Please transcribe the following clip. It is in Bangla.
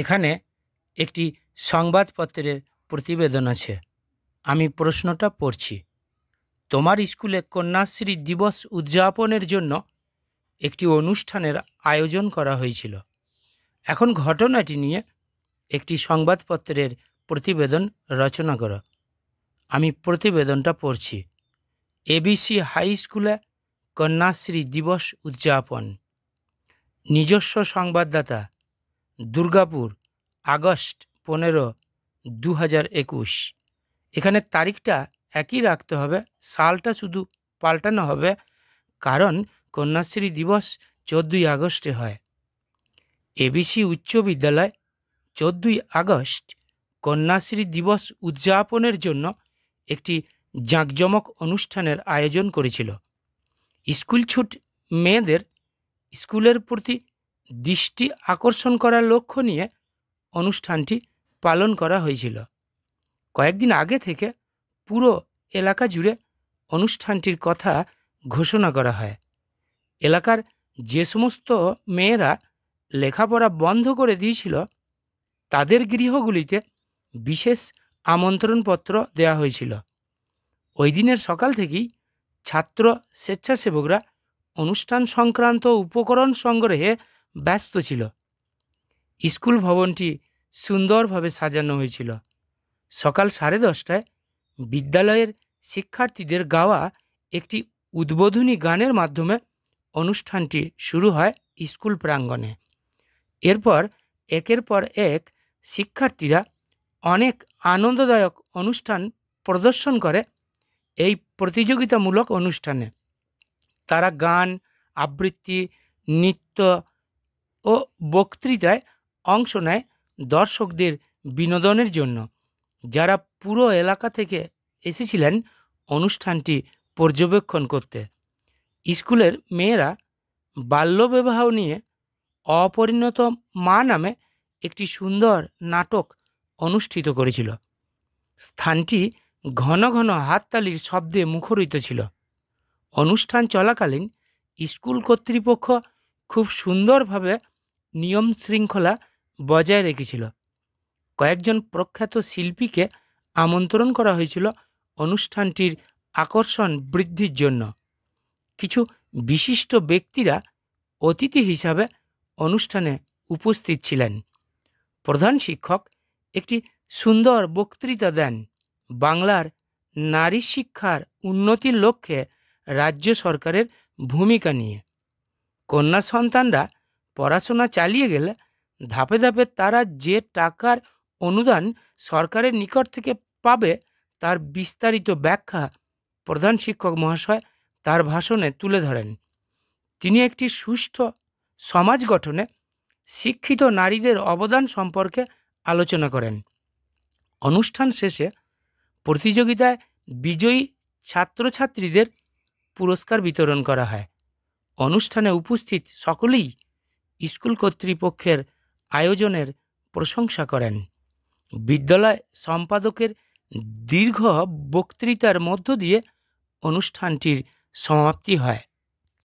এখানে একটি সংবাদপত্রের প্রতিবেদন আছে আমি প্রশ্নটা পড়ছি তোমার স্কুলে কন্যাশ্রী দিবস উদযাপনের জন্য একটি অনুষ্ঠানের আয়োজন করা হয়েছিল এখন ঘটনাটি নিয়ে একটি সংবাদপত্রের প্রতিবেদন রচনা করো আমি প্রতিবেদনটা পড়ছি এবিসি হাই স্কুলে কন্যাশ্রী দিবস উদযাপন নিজস্ব সংবাদদাতা দুর্গাপুর আগস্ট পনেরো দু হাজার একুশ এখানে তারিখটা একই রাখতে হবে সালটা শুধু পাল্টানো হবে কারণ কন্যাশ্রী দিবস চোদ্দই আগস্টে হয় এবিসি উচ্চ বিদ্যালয় চোদ্দই আগস্ট কন্যাশ্রী দিবস উদযাপনের জন্য একটি জাঁকজমক অনুষ্ঠানের আয়োজন করেছিল স্কুল ছুট মেয়েদের স্কুলের প্রতি দৃষ্টি আকর্ষণ করার লক্ষ্য নিয়ে অনুষ্ঠানটি পালন করা হয়েছিল কয়েকদিন আগে থেকে পুরো এলাকা জুড়ে অনুষ্ঠানটির কথা ঘোষণা করা হয় এলাকার যে সমস্ত মেয়েরা লেখাপড়া বন্ধ করে দিয়েছিল তাদের গৃহগুলিতে বিশেষ আমন্ত্রণপত্র দেয়া হয়েছিল ওই দিনের সকাল থেকেই ছাত্র স্বেচ্ছাসেবকরা অনুষ্ঠান সংক্রান্ত উপকরণ সংগ্রহে ব্যস্ত ছিল স্কুল ভবনটি সুন্দরভাবে সাজানো হয়েছিল সকাল সাড়ে দশটায় বিদ্যালয়ের শিক্ষার্থীদের গাওয়া একটি উদ্বোধনী গানের মাধ্যমে অনুষ্ঠানটি শুরু হয় স্কুল প্রাঙ্গণে এরপর একের পর এক শিক্ষার্থীরা অনেক আনন্দদায়ক অনুষ্ঠান প্রদর্শন করে এই প্রতিযোগিতামূলক অনুষ্ঠানে তারা গান আবৃত্তি নৃত্য ও বক্তৃতায় অংশ নেয় দর্শকদের বিনোদনের জন্য যারা পুরো এলাকা থেকে এসেছিলেন অনুষ্ঠানটি পর্যবেক্ষণ করতে স্কুলের মেয়েরা বাল্যবিবাহ নিয়ে অপরিণত মা নামে একটি সুন্দর নাটক অনুষ্ঠিত করেছিল স্থানটি ঘন ঘন হাততালির শব্দে মুখরিত ছিল অনুষ্ঠান চলাকালীন স্কুল কর্তৃপক্ষ খুব সুন্দরভাবে নিয়ম শৃঙ্খলা বজায় রেখেছিল কয়েকজন প্রখ্যাত শিল্পীকে আমন্ত্রণ করা হয়েছিল অনুষ্ঠানটির আকর্ষণ বৃদ্ধির জন্য কিছু বিশিষ্ট ব্যক্তিরা অতিথি হিসাবে অনুষ্ঠানে উপস্থিত ছিলেন প্রধান শিক্ষক একটি সুন্দর বক্তৃতা দেন বাংলার নারী শিক্ষার উন্নতির লক্ষ্যে রাজ্য সরকারের ভূমিকা নিয়ে কন্যা সন্তানরা পড়াশোনা চালিয়ে গেলে ধাপে ধাপে তারা যে টাকার অনুদান সরকারের নিকট থেকে পাবে তার বিস্তারিত ব্যাখ্যা প্রধান শিক্ষক মহাশয় তার ভাষণে তুলে ধরেন তিনি একটি সুষ্ঠু সমাজ গঠনে শিক্ষিত নারীদের অবদান সম্পর্কে আলোচনা করেন অনুষ্ঠান শেষে প্রতিযোগিতায় বিজয়ী ছাত্রছাত্রীদের পুরস্কার বিতরণ করা হয় অনুষ্ঠানে উপস্থিত সকলেই স্কুল কর্তৃপক্ষের আয়োজনের প্রশংসা করেন বিদ্যালয় সম্পাদকের দীর্ঘ বক্তৃতার মধ্য দিয়ে অনুষ্ঠানটির সমাপ্তি হয়